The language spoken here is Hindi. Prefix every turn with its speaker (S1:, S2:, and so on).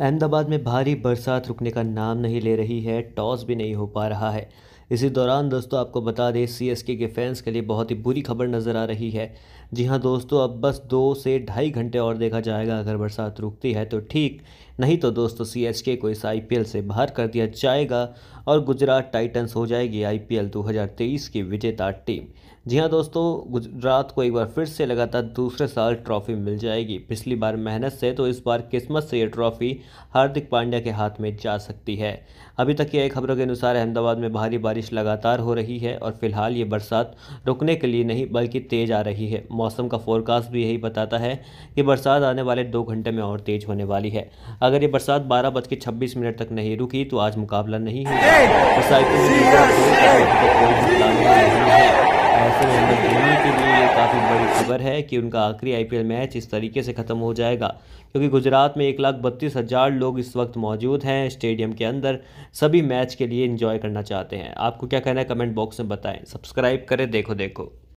S1: अहमदाबाद में भारी बरसात रुकने का नाम नहीं ले रही है टॉस भी नहीं हो पा रहा है इसी दौरान दोस्तों आपको बता दें सीएसके के फैंस के लिए बहुत ही बुरी खबर नज़र आ रही है जी हाँ दोस्तों अब बस दो से ढाई घंटे और देखा जाएगा अगर बरसात रुकती है तो ठीक नहीं तो दोस्तों सीएसके को इस आईपीएल से बाहर कर दिया जाएगा और गुजरात टाइटंस हो जाएगी आईपीएल 2023 की विजेता टीम जी हाँ दोस्तों गुजरात को एक बार फिर से लगातार दूसरे साल ट्रॉफी मिल जाएगी पिछली बार मेहनत से तो इस बार किस्मत से ये ट्रॉफी हार्दिक पांड्या के हाथ में जा सकती है अभी तक की खबरों के अनुसार अहमदाबाद में भारी बारिश लगातार हो रही है और फिलहाल ये बरसात रुकने के लिए नहीं बल्कि तेज़ आ रही है मौसम का फोरकास्ट भी यही बताता है कि बरसात आने वाले दो घंटे में और तेज़ होने वाली है अगर ये बरसात बारह बज के छब्बीस मिनट तक नहीं रुकी तो आज मुकाबला नहीं तो है काफ़ी बड़ी खबर है कि उनका आखिरी आईपीएल मैच इस तरीके से ख़त्म हो जाएगा क्योंकि गुजरात में एक लाख बत्तीस हज़ार लोग इस वक्त मौजूद हैं स्टेडियम के अंदर सभी मैच के लिए इन्जॉय करना चाहते हैं आपको क्या कहना है कमेंट बॉक्स में बताएं सब्सक्राइब करें देखो देखो